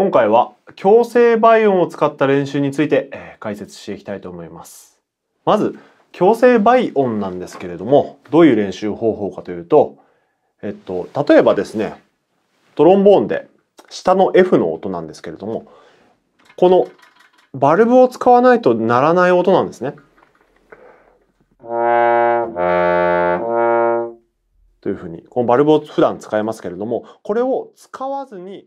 今回は強制倍音を使った練習について、えー、解説していきたいと思います。まず、強制倍音なんですけれども、どういう練習方法かというと、えっと、例えばですね、トロンボーンで下の F の音なんですけれども、このバルブを使わないと鳴らない音なんですね。というふうに、このバルブを普段使いますけれども、これを使わずに